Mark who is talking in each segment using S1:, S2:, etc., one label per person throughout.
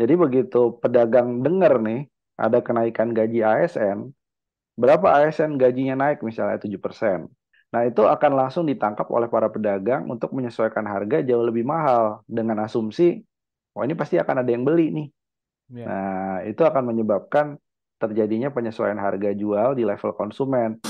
S1: Jadi begitu pedagang dengar nih ada kenaikan gaji ASN, berapa ASN gajinya naik misalnya 7%. Nah, itu akan langsung ditangkap oleh para pedagang untuk menyesuaikan harga jauh lebih mahal dengan asumsi, wah oh, ini pasti akan ada yang beli nih. Yeah. Nah, itu akan menyebabkan terjadinya penyesuaian harga jual di level konsumen.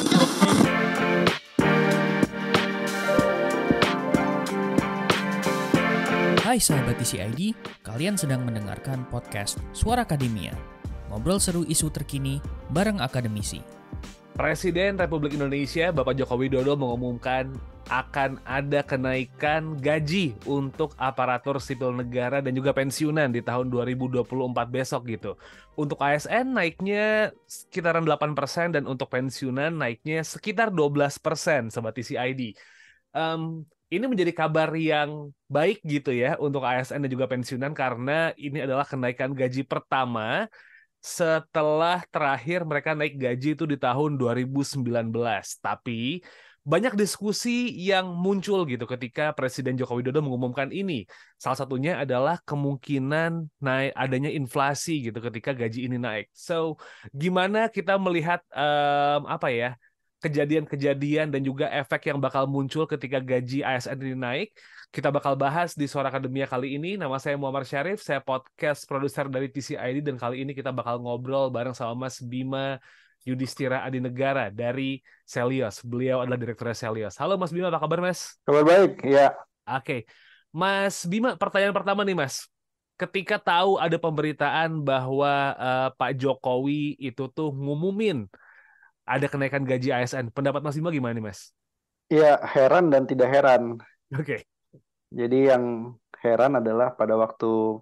S2: Hai sahabat TCID, kalian sedang mendengarkan podcast Suara Akademia. Ngobrol seru isu terkini bareng akademisi. Presiden Republik Indonesia Bapak Joko Widodo mengumumkan akan ada kenaikan gaji untuk aparatur sipil negara dan juga pensiunan di tahun 2024 besok gitu. Untuk ASN naiknya sekitaran 8% dan untuk pensiunan naiknya sekitar 12% sobat TCID. Um, ini menjadi kabar yang baik gitu ya untuk ASN dan juga pensiunan karena ini adalah kenaikan gaji pertama setelah terakhir mereka naik gaji itu di tahun 2019. Tapi banyak diskusi yang muncul gitu ketika Presiden Joko Widodo mengumumkan ini. Salah satunya adalah kemungkinan naik adanya inflasi gitu ketika gaji ini naik. So, gimana kita melihat um, apa ya? kejadian-kejadian dan juga efek yang bakal muncul ketika gaji ASN ini naik. Kita bakal bahas di Suara Akademia kali ini. Nama saya Muhammad Syarif, saya podcast produser dari TCID dan kali ini kita bakal ngobrol bareng sama Mas Bima Yudhistira Adinegara dari Selios. Beliau adalah direktur Selios. Halo Mas Bima, apa kabar Mas? Kabar baik, ya. Oke. Okay. Mas Bima, pertanyaan pertama nih Mas ketika tahu ada pemberitaan bahwa uh, Pak Jokowi itu tuh ngumumin ada kenaikan gaji ASN. Pendapat Mas Bima gimana nih, Mas?
S1: Iya, heran dan tidak heran. Oke. Okay. Jadi yang heran adalah pada waktu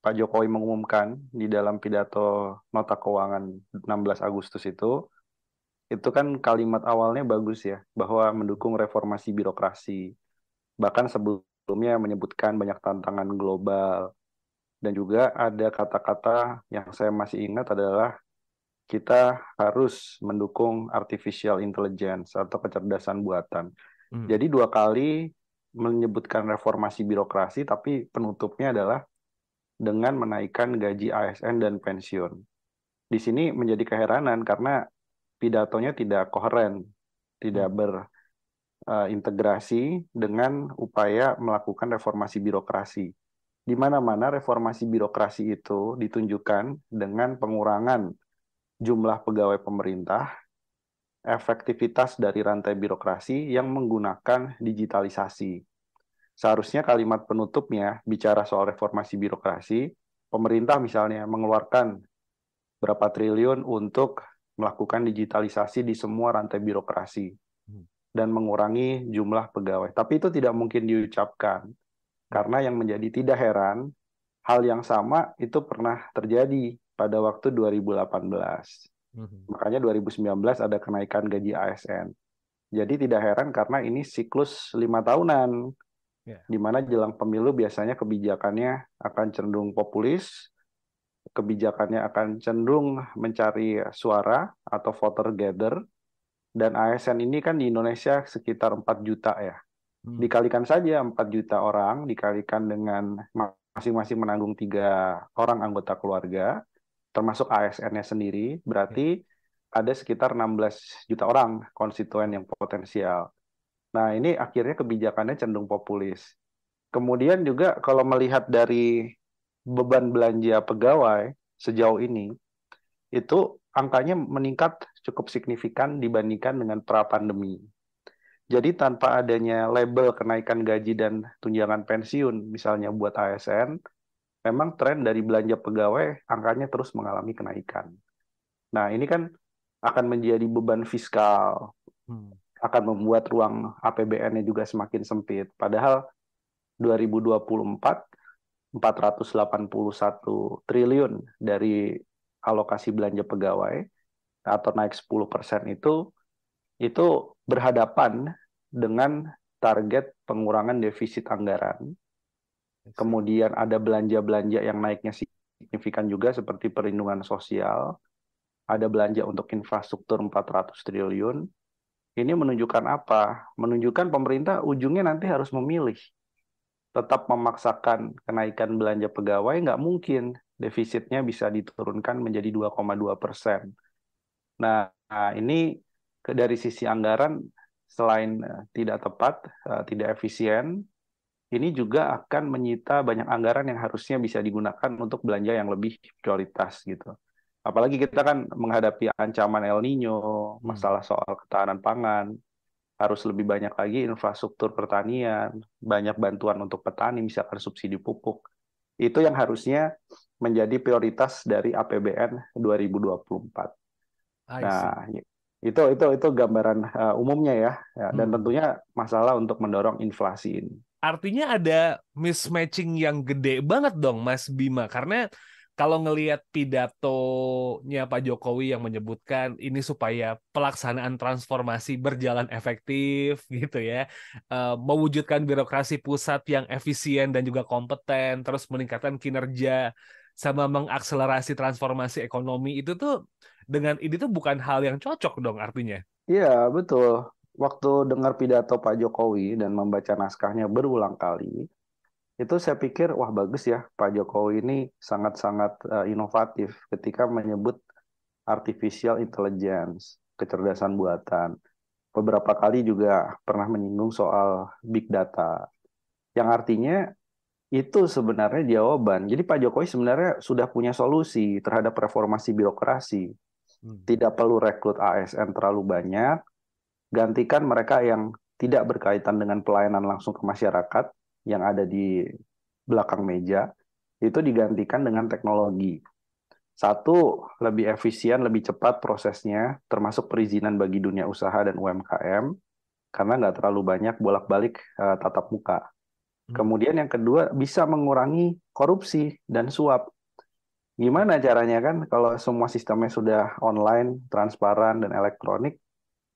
S1: Pak Jokowi mengumumkan di dalam pidato nota keuangan 16 Agustus itu, itu kan kalimat awalnya bagus ya, bahwa mendukung reformasi birokrasi. Bahkan sebelumnya menyebutkan banyak tantangan global. Dan juga ada kata-kata yang saya masih ingat adalah kita harus mendukung artificial intelligence atau kecerdasan buatan. Hmm. Jadi dua kali menyebutkan reformasi birokrasi, tapi penutupnya adalah dengan menaikkan gaji ASN dan pensiun. Di sini menjadi keheranan karena pidatonya tidak koheren, tidak hmm. berintegrasi eh, dengan upaya melakukan reformasi birokrasi. Di mana-mana reformasi birokrasi itu ditunjukkan dengan pengurangan jumlah pegawai pemerintah, efektivitas dari rantai birokrasi yang menggunakan digitalisasi. Seharusnya kalimat penutupnya bicara soal reformasi birokrasi, pemerintah misalnya mengeluarkan berapa triliun untuk melakukan digitalisasi di semua rantai birokrasi hmm. dan mengurangi jumlah pegawai. Tapi itu tidak mungkin diucapkan karena yang menjadi tidak heran hal yang sama itu pernah terjadi pada waktu 2018. Mm-hmm. Makanya 2019 ada kenaikan gaji ASN. Jadi tidak heran karena ini siklus lima tahunan, yeah. di mana jelang pemilu biasanya kebijakannya akan cenderung populis, kebijakannya akan cenderung mencari suara atau voter gather, dan ASN ini kan di Indonesia sekitar 4 juta ya. Hmm. Dikalikan saja 4 juta orang, dikalikan dengan masing-masing menanggung tiga orang anggota keluarga, termasuk ASN-nya sendiri, berarti hmm. ada sekitar 16 juta orang konstituen yang potensial. Nah, ini akhirnya kebijakannya cenderung populis. Kemudian juga kalau melihat dari beban belanja pegawai sejauh ini, itu angkanya meningkat cukup signifikan dibandingkan dengan pra-pandemi. Jadi tanpa adanya label kenaikan gaji dan tunjangan pensiun, misalnya buat ASN, memang tren dari belanja pegawai angkanya terus mengalami kenaikan. Nah, ini kan akan menjadi beban fiskal, hmm. akan membuat ruang APBN-nya juga semakin sempit. Padahal 2024 481 triliun dari alokasi belanja pegawai atau naik 10% itu itu berhadapan dengan target pengurangan defisit anggaran Kemudian ada belanja-belanja yang naiknya signifikan juga seperti perlindungan sosial, ada belanja untuk infrastruktur 400 triliun. Ini menunjukkan apa? Menunjukkan pemerintah ujungnya nanti harus memilih. Tetap memaksakan kenaikan belanja pegawai nggak mungkin. Defisitnya bisa diturunkan menjadi 2,2 persen. Nah, ini dari sisi anggaran selain eh, tidak tepat, eh, tidak efisien, ini juga akan menyita banyak anggaran yang harusnya bisa digunakan untuk belanja yang lebih prioritas gitu. Apalagi kita kan menghadapi ancaman El Nino, hmm. masalah soal ketahanan pangan, harus lebih banyak lagi infrastruktur pertanian, banyak bantuan untuk petani, misalkan subsidi pupuk. Itu yang harusnya menjadi prioritas dari APBN 2024. Nah, itu itu itu gambaran uh, umumnya ya, ya dan hmm. tentunya masalah untuk mendorong inflasi ini
S2: artinya ada mismatching yang gede banget dong Mas Bima karena kalau ngelihat pidatonya Pak Jokowi yang menyebutkan ini supaya pelaksanaan transformasi berjalan efektif gitu ya, eh, mewujudkan birokrasi pusat yang efisien dan juga kompeten, terus meningkatkan kinerja sama mengakselerasi transformasi ekonomi itu tuh dengan ini tuh bukan hal yang cocok dong artinya.
S1: Iya betul waktu dengar pidato Pak Jokowi dan membaca naskahnya berulang kali, itu saya pikir wah bagus ya Pak Jokowi ini sangat-sangat eh, inovatif ketika menyebut artificial intelligence, kecerdasan buatan. Beberapa kali juga pernah menyinggung soal big data. Yang artinya itu sebenarnya jawaban. Jadi Pak Jokowi sebenarnya sudah punya solusi terhadap reformasi birokrasi. Hmm. Tidak perlu rekrut ASN terlalu banyak, gantikan mereka yang tidak berkaitan dengan pelayanan langsung ke masyarakat yang ada di belakang meja itu digantikan dengan teknologi. Satu, lebih efisien, lebih cepat prosesnya, termasuk perizinan bagi dunia usaha dan UMKM, karena nggak terlalu banyak bolak-balik uh, tatap muka. Hmm. Kemudian yang kedua, bisa mengurangi korupsi dan suap. Gimana caranya kan kalau semua sistemnya sudah online, transparan, dan elektronik,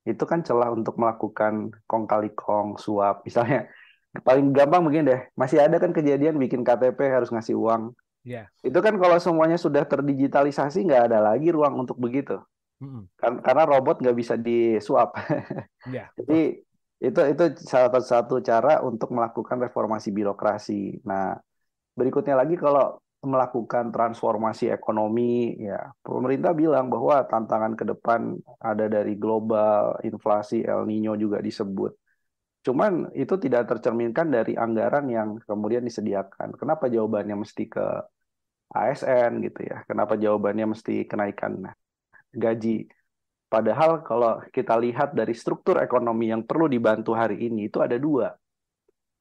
S1: itu kan celah untuk melakukan kong kali kong suap misalnya paling gampang mungkin deh masih ada kan kejadian bikin KTP harus ngasih uang yeah. itu kan kalau semuanya sudah terdigitalisasi nggak ada lagi ruang untuk begitu mm -hmm. karena robot nggak bisa disuap yeah. jadi itu itu salah satu cara untuk melakukan reformasi birokrasi nah berikutnya lagi kalau melakukan transformasi ekonomi ya pemerintah bilang bahwa tantangan ke depan ada dari global inflasi El Nino juga disebut cuman itu tidak tercerminkan dari anggaran yang kemudian disediakan kenapa jawabannya mesti ke ASN gitu ya kenapa jawabannya mesti kenaikan gaji padahal kalau kita lihat dari struktur ekonomi yang perlu dibantu hari ini itu ada dua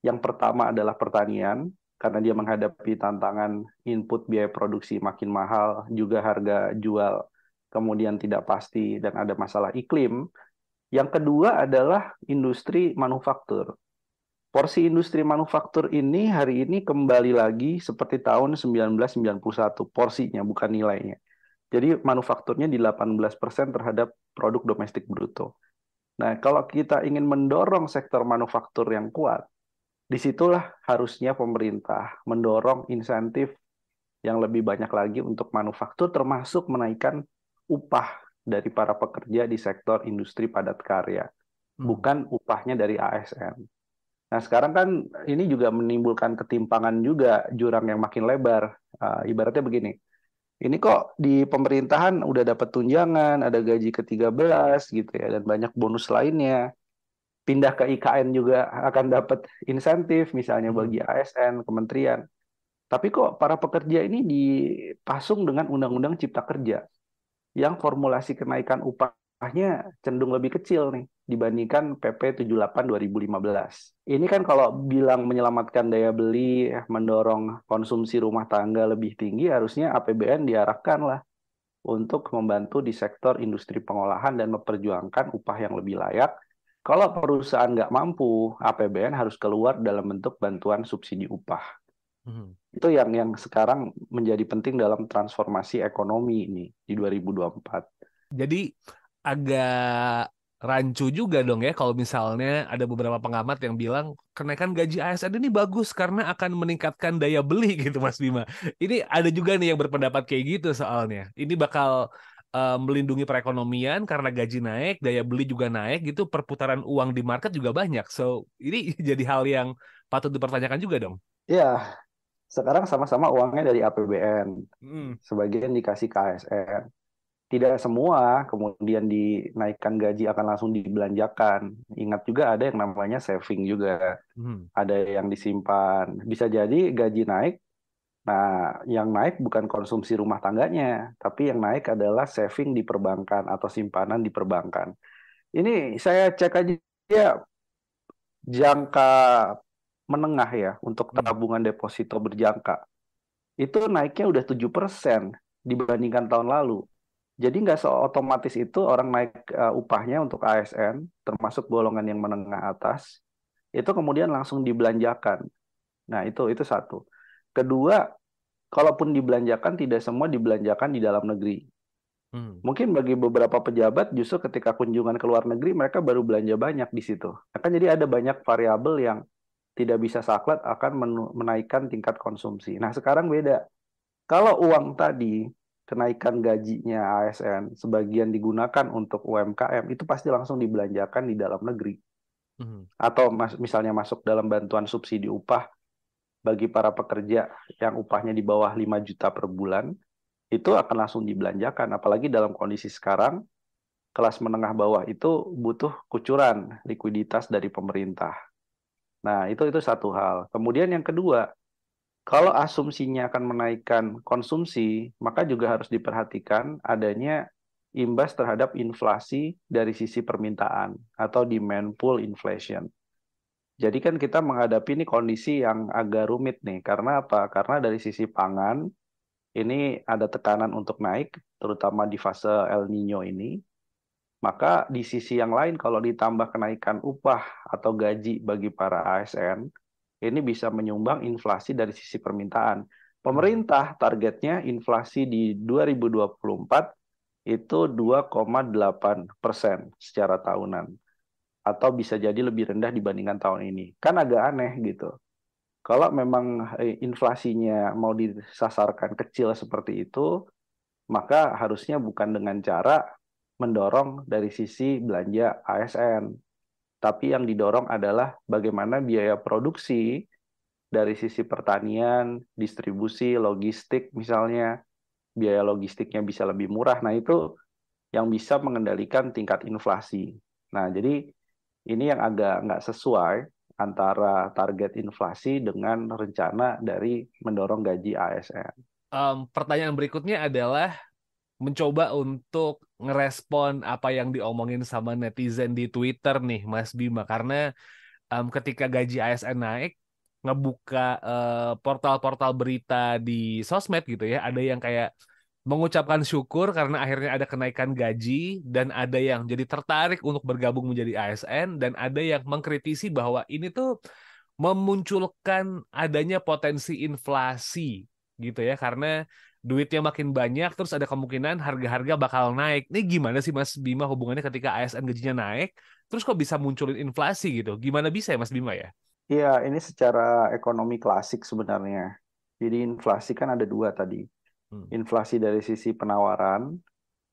S1: yang pertama adalah pertanian karena dia menghadapi tantangan input biaya produksi makin mahal, juga harga jual kemudian tidak pasti dan ada masalah iklim. Yang kedua adalah industri manufaktur. Porsi industri manufaktur ini hari ini kembali lagi seperti tahun 1991 porsinya bukan nilainya. Jadi manufakturnya di 18% terhadap produk domestik bruto. Nah, kalau kita ingin mendorong sektor manufaktur yang kuat, disitulah harusnya pemerintah mendorong insentif yang lebih banyak lagi untuk manufaktur termasuk menaikkan upah dari para pekerja di sektor industri padat karya hmm. bukan upahnya dari ASN. Nah sekarang kan ini juga menimbulkan ketimpangan juga jurang yang makin lebar. Uh, ibaratnya begini, ini kok di pemerintahan udah dapat tunjangan, ada gaji ke-13 gitu ya, dan banyak bonus lainnya pindah ke IKN juga akan dapat insentif misalnya hmm. bagi ASN, kementerian. Tapi kok para pekerja ini dipasung dengan Undang-Undang Cipta Kerja yang formulasi kenaikan upahnya cenderung lebih kecil nih dibandingkan PP 78 2015. Ini kan kalau bilang menyelamatkan daya beli, mendorong konsumsi rumah tangga lebih tinggi, harusnya APBN diarahkan lah untuk membantu di sektor industri pengolahan dan memperjuangkan upah yang lebih layak kalau perusahaan nggak mampu, APBN harus keluar dalam bentuk bantuan subsidi upah. Hmm. Itu yang yang sekarang menjadi penting dalam transformasi ekonomi ini di 2024.
S2: Jadi agak rancu juga dong ya kalau misalnya ada beberapa pengamat yang bilang kenaikan gaji ASN ini bagus karena akan meningkatkan daya beli gitu Mas Bima. Ini ada juga nih yang berpendapat kayak gitu soalnya. Ini bakal Eh, melindungi perekonomian karena gaji naik, daya beli juga naik gitu, perputaran uang di market juga banyak. So, ini jadi hal yang patut dipertanyakan juga dong.
S1: Iya. Sekarang sama-sama uangnya dari APBN. Hmm. Sebagian dikasih KSN. Tidak semua kemudian dinaikkan gaji akan langsung dibelanjakan. Ingat juga ada yang namanya saving juga. Hmm. Ada yang disimpan. Bisa jadi gaji naik Nah, yang naik bukan konsumsi rumah tangganya, tapi yang naik adalah saving di perbankan atau simpanan di perbankan. Ini saya cek aja ya, jangka menengah ya untuk hmm. tabungan deposito berjangka. Itu naiknya udah 7% dibandingkan tahun lalu. Jadi nggak seotomatis itu orang naik eh, upahnya untuk ASN, termasuk golongan yang menengah atas, itu kemudian langsung dibelanjakan. Nah, itu itu satu. Kedua, kalaupun dibelanjakan tidak semua dibelanjakan di dalam negeri. Hmm. Mungkin bagi beberapa pejabat justru ketika kunjungan ke luar negeri mereka baru belanja banyak di situ. Kan jadi ada banyak variabel yang tidak bisa saklat akan menaikkan tingkat konsumsi. Nah sekarang beda. Kalau uang tadi kenaikan gajinya ASN sebagian digunakan untuk UMKM itu pasti langsung dibelanjakan di dalam negeri. Hmm. Atau mas misalnya masuk dalam bantuan subsidi upah bagi para pekerja yang upahnya di bawah 5 juta per bulan itu akan langsung dibelanjakan apalagi dalam kondisi sekarang kelas menengah bawah itu butuh kucuran likuiditas dari pemerintah. Nah, itu itu satu hal. Kemudian yang kedua, kalau asumsinya akan menaikkan konsumsi, maka juga harus diperhatikan adanya imbas terhadap inflasi dari sisi permintaan atau demand pull inflation. Jadi kan kita menghadapi ini kondisi yang agak rumit nih. Karena apa? Karena dari sisi pangan ini ada tekanan untuk naik, terutama di fase El Nino ini. Maka di sisi yang lain kalau ditambah kenaikan upah atau gaji bagi para ASN, ini bisa menyumbang inflasi dari sisi permintaan. Pemerintah targetnya inflasi di 2024 itu 2,8 persen secara tahunan atau bisa jadi lebih rendah dibandingkan tahun ini. Kan agak aneh gitu. Kalau memang eh, inflasinya mau disasarkan kecil seperti itu, maka harusnya bukan dengan cara mendorong dari sisi belanja ASN. Tapi yang didorong adalah bagaimana biaya produksi dari sisi pertanian, distribusi, logistik misalnya, biaya logistiknya bisa lebih murah. Nah, itu yang bisa mengendalikan tingkat inflasi. Nah, jadi ini yang agak nggak sesuai antara target inflasi dengan rencana dari mendorong gaji ASN.
S2: Um, pertanyaan berikutnya adalah mencoba untuk ngerespon apa yang diomongin sama netizen di Twitter nih, Mas Bima, karena um, ketika gaji ASN naik ngebuka eh, portal-portal uh, portal -portal berita di sosmed gitu ya, ada yang kayak mengucapkan syukur karena akhirnya ada kenaikan gaji dan ada yang jadi tertarik untuk bergabung menjadi ASN dan ada yang mengkritisi bahwa ini tuh memunculkan adanya potensi inflasi gitu ya karena duitnya makin banyak terus ada kemungkinan harga-harga bakal naik. Ini gimana sih Mas Bima hubungannya ketika ASN gajinya naik terus kok bisa munculin inflasi gitu? Gimana bisa ya Mas Bima ya?
S1: Iya, ini secara ekonomi klasik sebenarnya. Jadi inflasi kan ada dua tadi Hmm. inflasi dari sisi penawaran,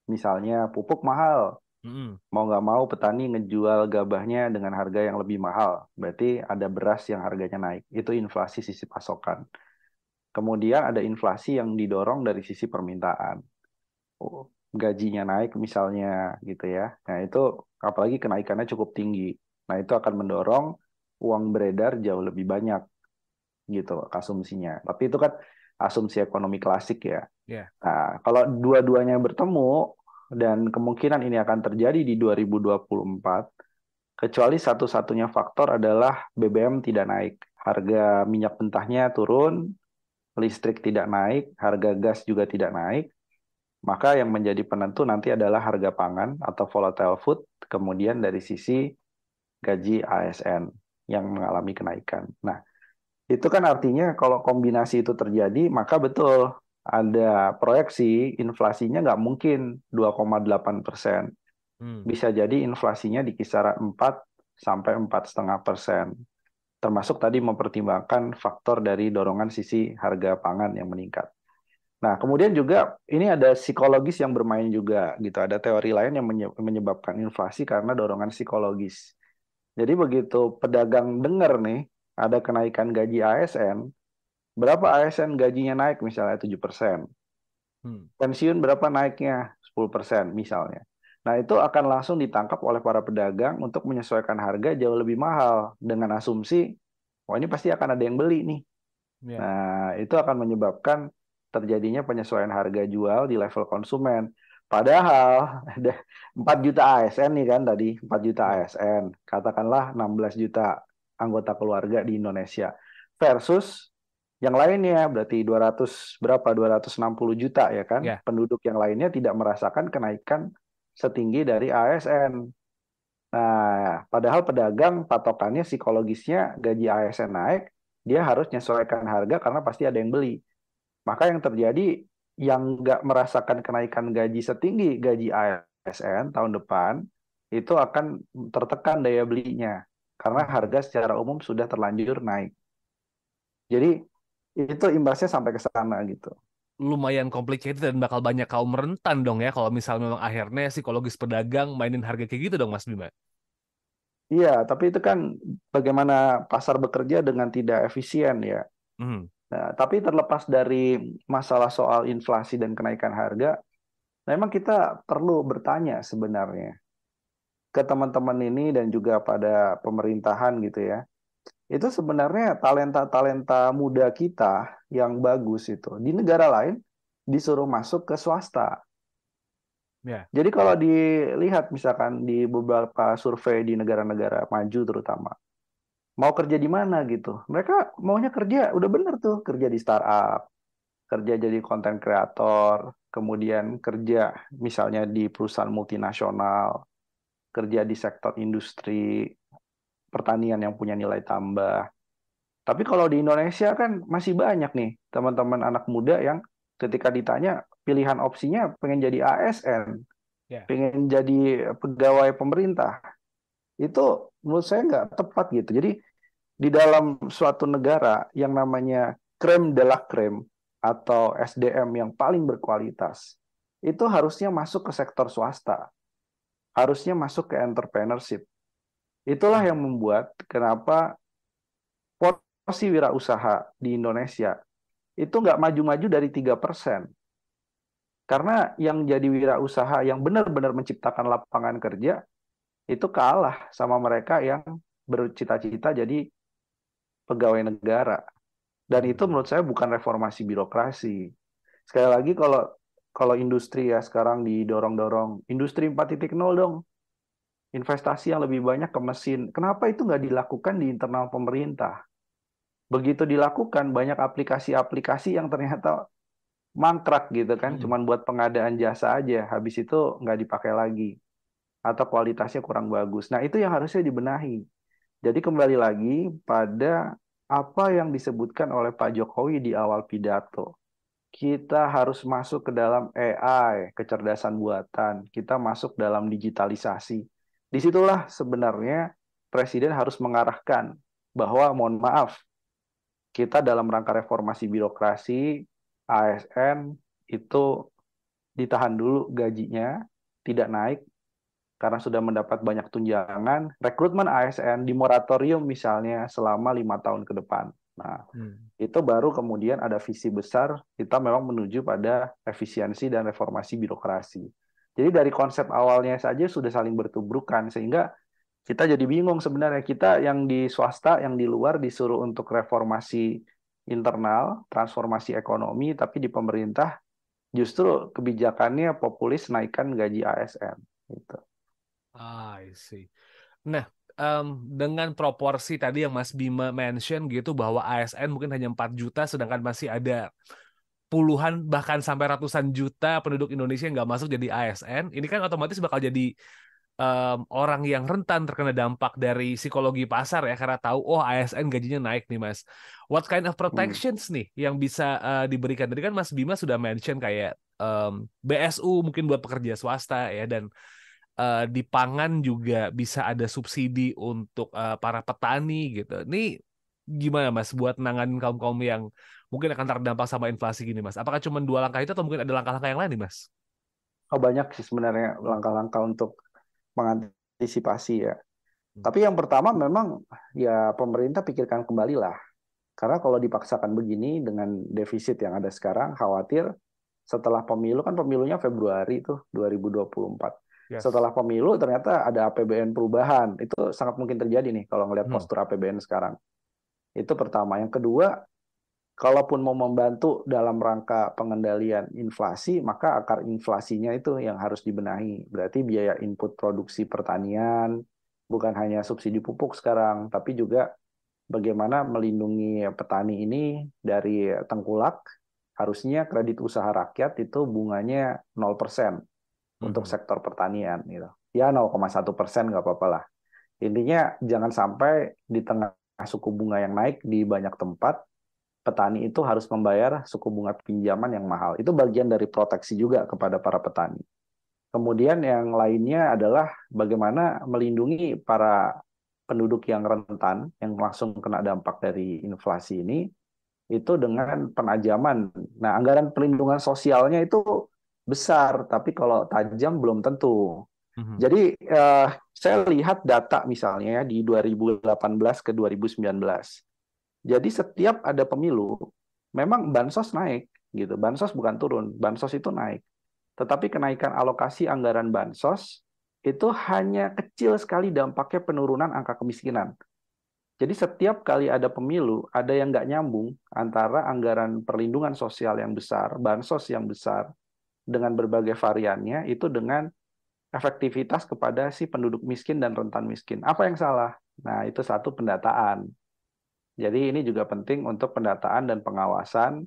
S1: misalnya pupuk mahal, hmm. mau nggak mau petani ngejual gabahnya dengan harga yang lebih mahal, berarti ada beras yang harganya naik. Itu inflasi sisi pasokan. Kemudian ada inflasi yang didorong dari sisi permintaan. Oh, gajinya naik misalnya gitu ya. Nah itu apalagi kenaikannya cukup tinggi. Nah itu akan mendorong uang beredar jauh lebih banyak gitu asumsinya. Tapi itu kan asumsi ekonomi klasik ya. Yeah. Nah, kalau dua-duanya bertemu dan kemungkinan ini akan terjadi di 2024 kecuali satu-satunya faktor adalah BBM tidak naik, harga minyak mentahnya turun, listrik tidak naik, harga gas juga tidak naik. Maka yang menjadi penentu nanti adalah harga pangan atau volatile food, kemudian dari sisi gaji ASN yang mengalami kenaikan. Nah, itu kan artinya kalau kombinasi itu terjadi, maka betul ada proyeksi inflasinya nggak mungkin 2,8 persen. Hmm. Bisa jadi inflasinya di kisaran 4 sampai 4,5 persen. Termasuk tadi mempertimbangkan faktor dari dorongan sisi harga pangan yang meningkat. Nah, kemudian juga ini ada psikologis yang bermain juga gitu. Ada teori lain yang menyebabkan inflasi karena dorongan psikologis. Jadi begitu pedagang dengar nih ada kenaikan gaji ASN, berapa ASN gajinya naik misalnya 7%. Hmm. Pensiun berapa naiknya? 10% misalnya. Nah, itu akan langsung ditangkap oleh para pedagang untuk menyesuaikan harga jauh lebih mahal dengan asumsi, wah ini pasti akan ada yang beli nih. Yeah. Nah, itu akan menyebabkan terjadinya penyesuaian harga jual di level konsumen. Padahal ada 4 juta ASN nih kan tadi, 4 juta ASN. Katakanlah 16 juta anggota keluarga di Indonesia versus yang lainnya berarti 200 berapa 260 juta ya kan yeah. penduduk yang lainnya tidak merasakan kenaikan setinggi dari ASN. Nah, padahal pedagang patokannya psikologisnya gaji ASN naik, dia harus menyesuaikan harga karena pasti ada yang beli. Maka yang terjadi yang nggak merasakan kenaikan gaji setinggi gaji ASN tahun depan itu akan tertekan daya belinya karena harga secara umum sudah terlanjur naik. Jadi itu imbasnya sampai ke sana gitu.
S2: Lumayan complicated dan bakal banyak kaum rentan dong ya kalau misalnya memang akhirnya psikologis pedagang mainin harga kayak gitu dong Mas Bima.
S1: Iya, tapi itu kan bagaimana pasar bekerja dengan tidak efisien ya. Mm. Nah, tapi terlepas dari masalah soal inflasi dan kenaikan harga, memang kita perlu bertanya sebenarnya ke teman-teman ini dan juga pada pemerintahan gitu ya. Itu sebenarnya talenta-talenta muda kita yang bagus itu di negara lain disuruh masuk ke swasta. Yeah. Jadi kalau dilihat misalkan di beberapa survei di negara-negara maju terutama mau kerja di mana gitu. Mereka maunya kerja udah bener tuh kerja di startup, kerja jadi konten kreator, kemudian kerja misalnya di perusahaan multinasional, kerja di sektor industri pertanian yang punya nilai tambah. Tapi kalau di Indonesia kan masih banyak nih teman-teman anak muda yang ketika ditanya pilihan opsinya pengen jadi ASN, yeah. pengen jadi pegawai pemerintah. Itu menurut saya nggak tepat gitu. Jadi di dalam suatu negara yang namanya krem de la krem atau SDM yang paling berkualitas, itu harusnya masuk ke sektor swasta harusnya masuk ke entrepreneurship. Itulah yang membuat kenapa porsi wirausaha di Indonesia itu nggak maju-maju dari tiga persen. Karena yang jadi wirausaha yang benar-benar menciptakan lapangan kerja itu kalah sama mereka yang bercita-cita jadi pegawai negara. Dan itu menurut saya bukan reformasi birokrasi. Sekali lagi kalau kalau industri ya sekarang didorong-dorong industri 4.0 dong investasi yang lebih banyak ke mesin kenapa itu nggak dilakukan di internal pemerintah begitu dilakukan banyak aplikasi-aplikasi yang ternyata mangkrak gitu kan hmm. cuman buat pengadaan jasa aja habis itu nggak dipakai lagi atau kualitasnya kurang bagus nah itu yang harusnya dibenahi jadi kembali lagi pada apa yang disebutkan oleh Pak Jokowi di awal pidato kita harus masuk ke dalam AI, kecerdasan buatan, kita masuk dalam digitalisasi. Disitulah sebenarnya Presiden harus mengarahkan bahwa mohon maaf, kita dalam rangka reformasi birokrasi, ASN itu ditahan dulu gajinya, tidak naik, karena sudah mendapat banyak tunjangan, rekrutmen ASN di moratorium misalnya selama lima tahun ke depan. Nah, hmm. itu baru kemudian ada visi besar kita memang menuju pada efisiensi dan reformasi birokrasi. Jadi dari konsep awalnya saja sudah saling bertubrukan sehingga kita jadi bingung sebenarnya kita yang di swasta yang di luar disuruh untuk reformasi internal, transformasi ekonomi tapi di pemerintah justru kebijakannya populis naikkan gaji ASN gitu.
S2: Ah, I see. Nah, um, dengan proporsi tadi yang Mas Bima mention gitu bahwa ASN mungkin hanya 4 juta sedangkan masih ada puluhan bahkan sampai ratusan juta penduduk Indonesia yang nggak masuk jadi ASN, ini kan otomatis bakal jadi um, orang yang rentan terkena dampak dari psikologi pasar ya karena tahu oh ASN gajinya naik nih mas. What kind of hmm. protections hmm. nih yang bisa uh, diberikan? Tadi kan Mas Bima sudah mention kayak um, BSU mungkin buat pekerja swasta ya dan uh, di pangan juga bisa ada subsidi untuk uh, para petani gitu. Ini gimana Mas buat nanganin kaum-kaum yang mungkin akan terdampak sama inflasi gini Mas? Apakah cuma dua langkah itu atau mungkin ada langkah-langkah yang lain nih Mas?
S1: Oh, banyak sih sebenarnya langkah-langkah untuk mengantisipasi ya. Hmm. Tapi yang pertama memang ya pemerintah pikirkan kembali lah. Karena kalau dipaksakan begini dengan defisit yang ada sekarang, khawatir setelah pemilu kan pemilunya Februari tuh 2024 Yes. Setelah pemilu ternyata ada APBN perubahan. Itu sangat mungkin terjadi nih kalau ngelihat hmm. postur APBN sekarang. Itu pertama. Yang kedua, kalaupun mau membantu dalam rangka pengendalian inflasi, maka akar inflasinya itu yang harus dibenahi. Berarti biaya input produksi pertanian bukan hanya subsidi pupuk sekarang, tapi juga bagaimana melindungi petani ini dari tengkulak. Harusnya kredit usaha rakyat itu bunganya 0% untuk hmm. sektor pertanian gitu. Ya 0,1 persen nggak apa-apa lah. Intinya jangan sampai di tengah suku bunga yang naik di banyak tempat petani itu harus membayar suku bunga pinjaman yang mahal. Itu bagian dari proteksi juga kepada para petani. Kemudian yang lainnya adalah bagaimana melindungi para penduduk yang rentan yang langsung kena dampak dari inflasi ini itu dengan penajaman. Nah, anggaran perlindungan sosialnya itu besar, tapi kalau tajam belum tentu. Mm-hmm. Jadi uh, saya lihat data misalnya di 2018 ke 2019. Jadi setiap ada pemilu, memang bansos naik gitu. Bansos bukan turun, bansos itu naik. Tetapi kenaikan alokasi anggaran bansos itu hanya kecil sekali dampaknya penurunan angka kemiskinan. Jadi setiap kali ada pemilu, ada yang nggak nyambung antara anggaran perlindungan sosial yang besar, bansos yang besar, dengan berbagai variannya itu dengan efektivitas kepada si penduduk miskin dan rentan miskin. Apa yang salah? Nah, itu satu pendataan. Jadi ini juga penting untuk pendataan dan pengawasan.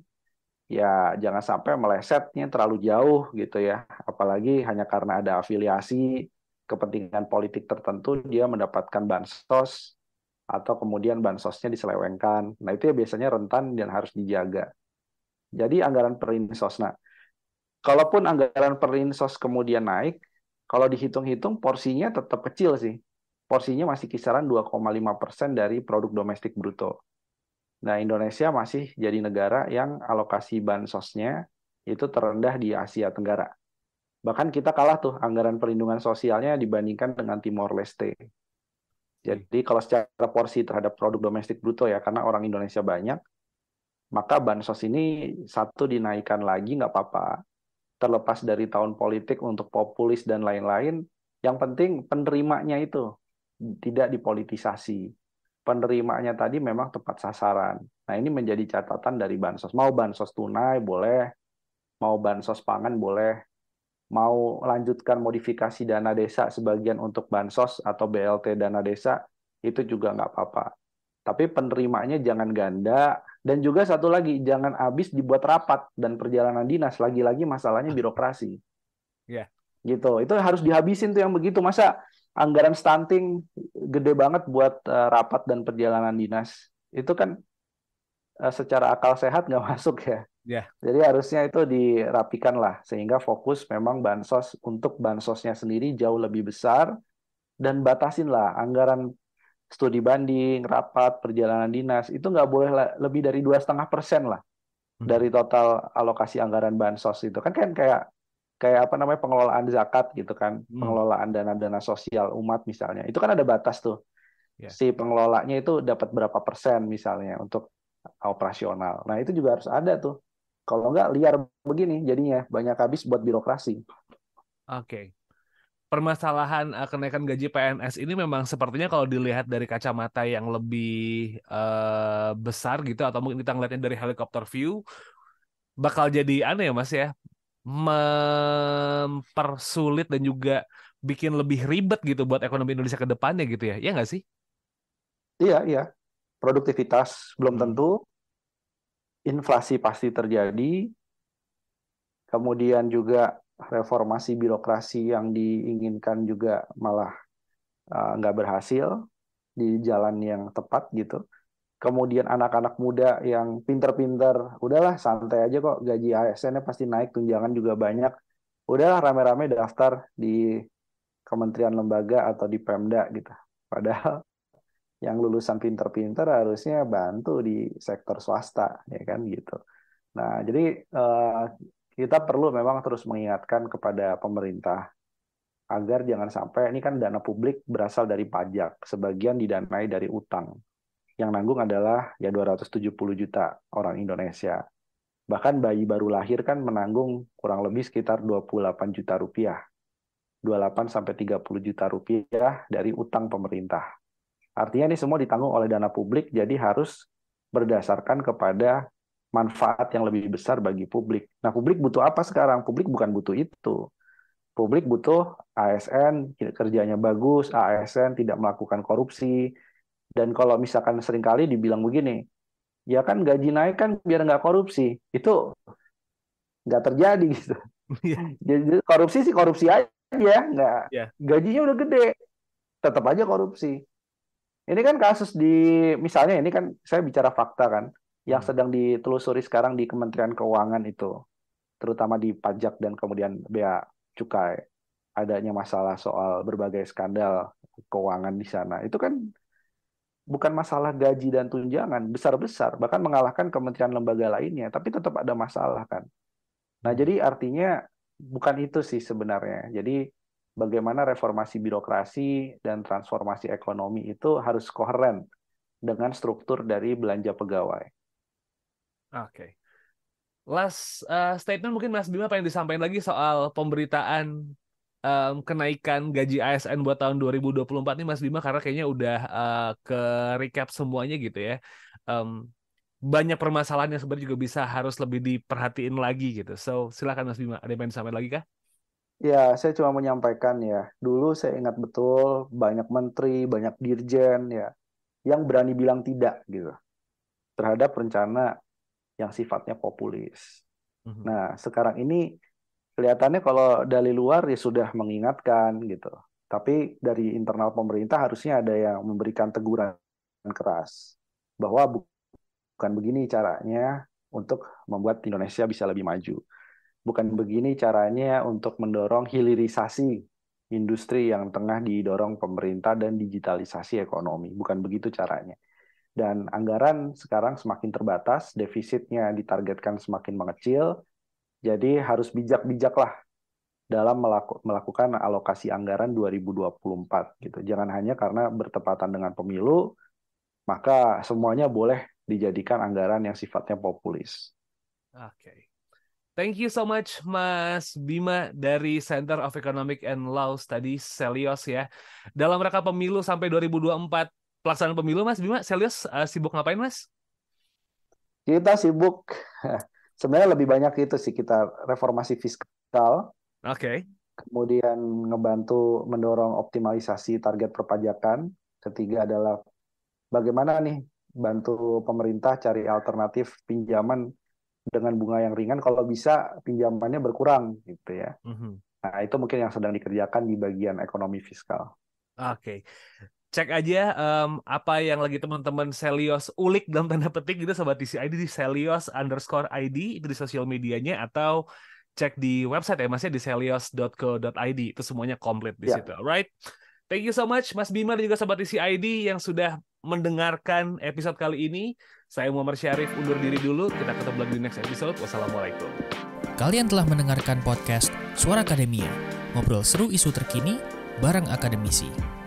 S1: Ya, jangan sampai melesetnya terlalu jauh gitu ya. Apalagi hanya karena ada afiliasi kepentingan politik tertentu dia mendapatkan bansos atau kemudian bansosnya diselewengkan. Nah, itu ya biasanya rentan dan harus dijaga. Jadi anggaran perinsosna kalaupun anggaran perlinsos kemudian naik, kalau dihitung-hitung porsinya tetap kecil sih. Porsinya masih kisaran 2,5 persen dari produk domestik bruto. Nah, Indonesia masih jadi negara yang alokasi bansosnya itu terendah di Asia Tenggara. Bahkan kita kalah tuh anggaran perlindungan sosialnya dibandingkan dengan Timor Leste. Jadi kalau secara porsi terhadap produk domestik bruto ya, karena orang Indonesia banyak, maka bansos ini satu dinaikkan lagi nggak apa-apa terlepas dari tahun politik untuk populis dan lain-lain, yang penting penerimanya itu tidak dipolitisasi. Penerimanya tadi memang tepat sasaran. Nah, ini menjadi catatan dari bansos. Mau bansos tunai boleh, mau bansos pangan boleh, mau lanjutkan modifikasi dana desa sebagian untuk bansos atau BLT dana desa itu juga nggak apa-apa. Tapi penerimanya jangan ganda, dan juga satu lagi, jangan habis dibuat rapat dan perjalanan dinas. Lagi-lagi masalahnya birokrasi. Iya. Yeah. Gitu. Itu harus dihabisin tuh yang begitu. Masa anggaran stunting gede banget buat eh, rapat dan perjalanan dinas. Itu kan eh, secara akal sehat nggak masuk ya. Ya. Jadi harusnya itu dirapikan lah. Sehingga fokus memang bansos untuk bansosnya sendiri jauh lebih besar. Dan batasin lah anggaran studi banding, rapat, perjalanan dinas itu nggak boleh lebih dari dua setengah persen lah hmm. dari total alokasi anggaran bansos itu kan kan kayak kayak apa namanya pengelolaan zakat gitu kan hmm. pengelolaan dana-dana sosial umat misalnya itu kan ada batas tuh yeah. si pengelolanya itu dapat berapa persen misalnya untuk operasional nah itu juga harus ada tuh kalau nggak liar begini jadinya banyak habis buat birokrasi oke
S2: okay permasalahan eh, kenaikan gaji PNS ini memang sepertinya kalau dilihat dari kacamata yang lebih uh, besar gitu atau mungkin kita ngeliatnya dari helikopter view bakal jadi aneh ya Mas ya mempersulit dan juga bikin lebih ribet gitu buat ekonomi Indonesia ke depannya gitu ya. Iya nggak sih?
S1: Iya, iya. Produktivitas belum tentu, inflasi pasti terjadi, kemudian juga reformasi birokrasi yang diinginkan juga malah eh, nggak uh, berhasil di jalan yang tepat gitu. Kemudian anak-anak muda yang pinter-pinter, udahlah santai aja kok gaji ASN-nya pasti naik, tunjangan juga banyak. Udahlah rame-rame daftar di kementerian lembaga atau di Pemda gitu. Padahal yang lulusan pinter-pinter harusnya bantu di sektor swasta ya kan gitu. Nah, jadi eh, kita perlu memang terus mengingatkan kepada pemerintah agar jangan sampai ini kan dana publik berasal dari pajak, sebagian didanai dari utang. Yang nanggung adalah ya 270 juta orang Indonesia. Bahkan bayi baru lahir kan menanggung kurang lebih sekitar 28 juta rupiah. 28 sampai 30 juta rupiah dari utang pemerintah. Artinya ini semua ditanggung oleh dana publik, jadi harus berdasarkan kepada manfaat yang lebih besar bagi publik. Nah, publik butuh apa sekarang? Publik bukan butuh itu. Publik butuh ASN kerjanya bagus, ASN tidak melakukan korupsi. Dan kalau misalkan seringkali dibilang begini, ya kan gaji naik kan biar nggak korupsi. Itu nggak terjadi gitu. Iya. Jadi korupsi sih korupsi aja, nggak yeah. gajinya udah gede, tetap aja korupsi. Ini kan kasus di misalnya ini kan saya bicara fakta kan yang hmm. sedang ditelusuri sekarang di Kementerian Keuangan itu, terutama di pajak dan kemudian bea cukai adanya masalah soal berbagai skandal keuangan di sana. Itu kan bukan masalah gaji dan tunjangan besar-besar, bahkan mengalahkan kementerian lembaga lainnya, tapi tetap ada masalah kan. Nah, hmm. jadi artinya bukan itu sih sebenarnya. Jadi bagaimana reformasi birokrasi dan transformasi ekonomi itu harus koheren dengan struktur dari belanja pegawai.
S2: Oke. Okay. Last uh, statement mungkin Mas Bima pengen disampaikan lagi soal pemberitaan um, kenaikan gaji ASN buat tahun 2024 ini Mas Bima karena kayaknya udah uh, ke recap semuanya gitu ya. Um, banyak permasalahan yang sebenarnya juga bisa harus lebih diperhatiin lagi gitu. So silakan Mas Bima, ada yang pengen disampaikan lagi kah?
S1: Ya, saya cuma menyampaikan ya. Dulu saya ingat betul banyak menteri, banyak dirjen ya yang berani bilang tidak gitu terhadap rencana yang sifatnya populis. Mhm. Nah, sekarang ini kelihatannya kalau dari luar ya sudah mengingatkan gitu. Tapi dari internal pemerintah harusnya ada yang memberikan teguran keras bahwa bukan begini caranya untuk membuat Indonesia bisa lebih maju. Bukan begini caranya untuk mendorong hilirisasi industri yang tengah didorong pemerintah dan digitalisasi ekonomi. Bukan begitu caranya dan anggaran sekarang semakin terbatas, defisitnya ditargetkan semakin mengecil, jadi harus bijak-bijaklah dalam melaku, melakukan alokasi anggaran 2024 gitu. Jangan hanya karena bertepatan dengan pemilu, maka semuanya boleh dijadikan anggaran yang sifatnya populis.
S2: Oke. Okay. Thank you so much Mas Bima dari Center of Economic and Law Studies Selios ya. Dalam rangka pemilu sampai 2024 pelaksanaan pemilu Mas Bima Selios uh, eh, sibuk ngapain Mas?
S1: Kita sibuk sebenarnya lebih banyak itu sih kita reformasi fiskal. Oke. Okay. Kemudian ngebantu mendorong optimalisasi target perpajakan. Ketiga adalah bagaimana nih bantu pemerintah cari alternatif pinjaman dengan bunga yang ringan kalau bisa pinjamannya berkurang gitu ya. Mm -hmm. Nah, itu mungkin yang sedang dikerjakan di bagian ekonomi fiskal.
S2: Oke. Okay cek aja um, apa yang lagi teman-teman Selios ulik dalam tanda petik gitu sobat TCID di Selios underscore ID itu di sosial medianya atau cek di website ya masih di selios.co.id itu semuanya komplit di yeah. situ Alright, thank you so much Mas Bima dan juga sobat TCID yang sudah mendengarkan episode kali ini saya Muhammad Syarif undur diri dulu kita ketemu lagi di next episode wassalamualaikum kalian telah mendengarkan podcast Suara Akademia ngobrol seru isu terkini bareng akademisi